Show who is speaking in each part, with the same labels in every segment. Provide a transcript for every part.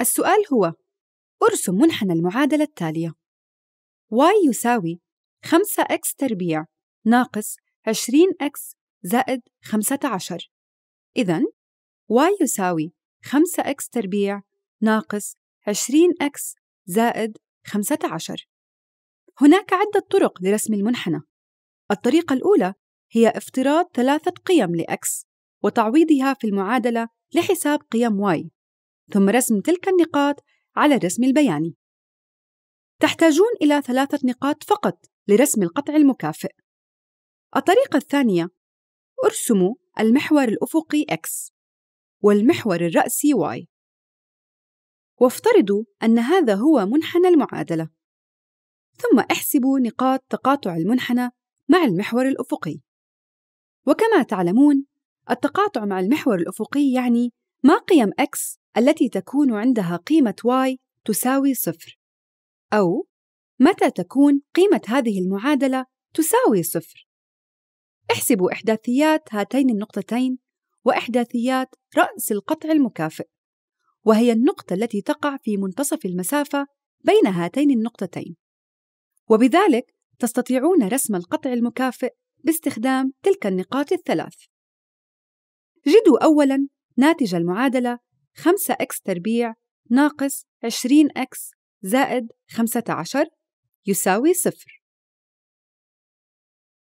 Speaker 1: السؤال هو ارسم منحنى المعادلة التالية y يساوي 5x تربيع ناقص 20x زائد 15 إذا y يساوي 5x تربيع ناقص 20x زائد 15 هناك عدة طرق لرسم المنحنى الطريقة الأولى هي افتراض ثلاثة قيم لx وتعويضها في المعادلة لحساب قيم y ثم رسم تلك النقاط على الرسم البياني تحتاجون إلى ثلاثة نقاط فقط لرسم القطع المكافئ الطريقة الثانية ارسموا المحور الأفقي X والمحور الرأسي Y وافترضوا أن هذا هو منحنى المعادلة ثم احسبوا نقاط تقاطع المنحنى مع المحور الأفقي وكما تعلمون التقاطع مع المحور الأفقي يعني ما قيم X التي تكون عندها قيمة y تساوي صفر أو متى تكون قيمة هذه المعادلة تساوي صفر احسبوا إحداثيات هاتين النقطتين وإحداثيات رأس القطع المكافئ وهي النقطة التي تقع في منتصف المسافة بين هاتين النقطتين وبذلك تستطيعون رسم القطع المكافئ باستخدام تلك النقاط الثلاث جدوا أولاً ناتج المعادلة 5 اكس تربيع ناقص 20 اكس زائد 15 يساوي صفر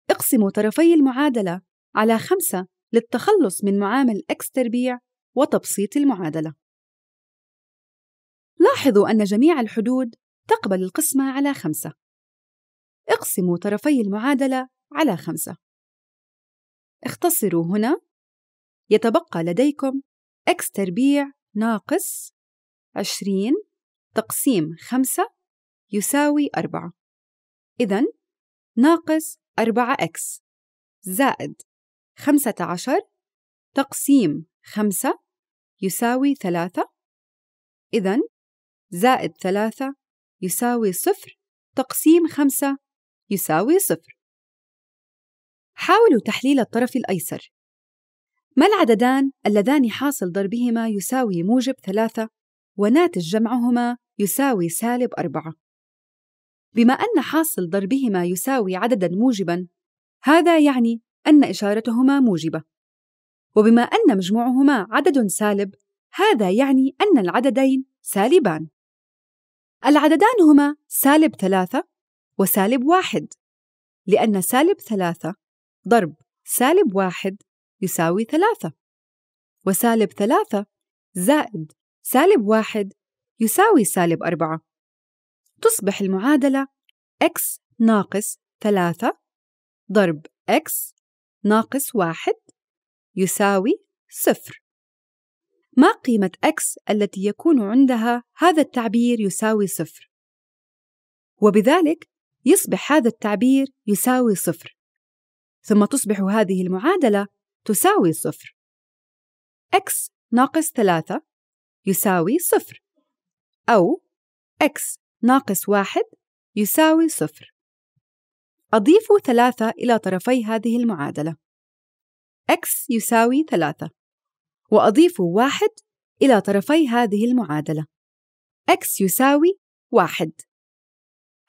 Speaker 1: اقسموا طرفي المعادلة على 5 للتخلص من معامل x تربيع وتبسيط المعادلة لاحظوا أن جميع الحدود تقبل القسمة على 5 اقسموا طرفي المعادلة على 5 اختصروا هنا يتبقى لديكم إكس تربيع ناقص عشرين تقسيم خمسة يساوي أربعة إذا ناقص أربعة إكس زائد خمسة عشر تقسيم خمسة يساوي ثلاثة إذا زائد ثلاثة يساوي صفر تقسيم خمسة يساوي صفر حاولوا تحليل الطرف الأيسر ما العددان اللذان حاصل ضربهما يساوي موجب ثلاثة وناتج جمعهما يساوي سالب أربعة؟ بما أن حاصل ضربهما يساوي عددا موجبا هذا يعني أن إشارتهما موجبة وبما أن مجموعهما عدد سالب هذا يعني أن العددين سالبان العددان هما سالب ثلاثة وسالب واحد لأن سالب ثلاثة ضرب سالب واحد يساوي ثلاثة وسالب ثلاثة زائد سالب واحد يساوي سالب أربعة تصبح المعادلة x ناقص ثلاثة ضرب x ناقص واحد يساوي صفر ما قيمة x التي يكون عندها هذا التعبير يساوي صفر وبذلك يصبح هذا التعبير يساوي صفر ثم تصبح هذه المعادلة تساوي صفر x ناقص ثلاثة يساوي صفر أو x ناقص واحد يساوي صفر أضيف ثلاثة إلى طرفي هذه المعادلة x يساوي ثلاثة وأضيف واحد إلى طرفي هذه المعادلة x يساوي واحد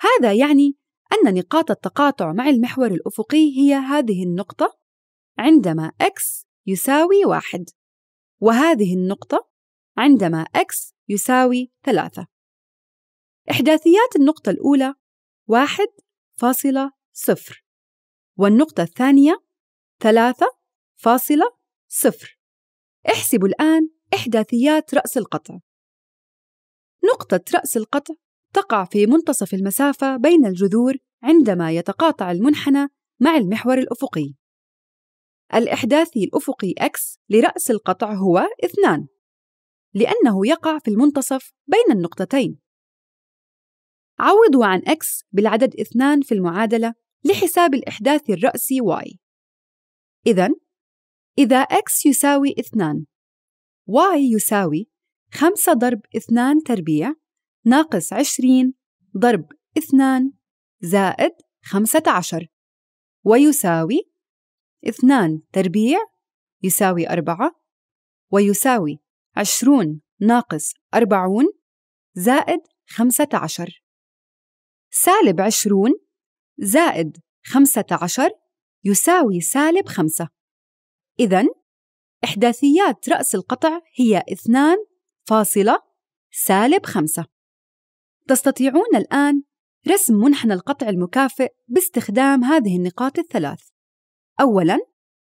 Speaker 1: هذا يعني أن نقاط التقاطع مع المحور الأفقي هي هذه النقطة عندما x يساوي واحد وهذه النقطة عندما x يساوي ثلاثة إحداثيات النقطة الأولى واحد فاصلة صفر والنقطة الثانية ثلاثة فاصلة صفر احسبوا الآن إحداثيات رأس القطع نقطة رأس القطع تقع في منتصف المسافة بين الجذور عندما يتقاطع المنحنى مع المحور الأفقي الإحداثي الأفقي X لرأس القطع هو 2 لأنه يقع في المنتصف بين النقطتين عوضوا عن X بالعدد 2 في المعادلة لحساب الإحداثي الرأسي Y إذا إذا X يساوي 2 Y يساوي 5 ضرب 2 تربيع ناقص 20 ضرب 2 زائد 15 ويساوي اثنان تربيع يساوي أربعة ويساوي عشرون ناقص أربعون زائد خمسة عشر سالب عشرون زائد خمسة عشر يساوي سالب خمسة إذا إحداثيات رأس القطع هي اثنان فاصلة سالب خمسة تستطيعون الآن رسم منحنى القطع المكافئ باستخدام هذه النقاط الثلاث أولاً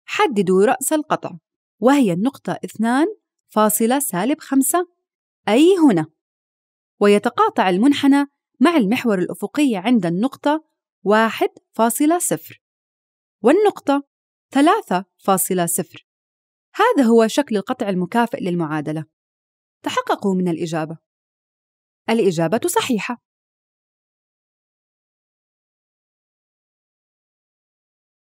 Speaker 1: حددوا رأس القطع وهي النقطة 2 فاصلة سالب 5 أي هنا ويتقاطع المنحنى مع المحور الأفقي عند النقطة 1.0 والنقطة 3.0 هذا هو شكل القطع المكافئ للمعادلة تحققوا من الإجابة الإجابة صحيحة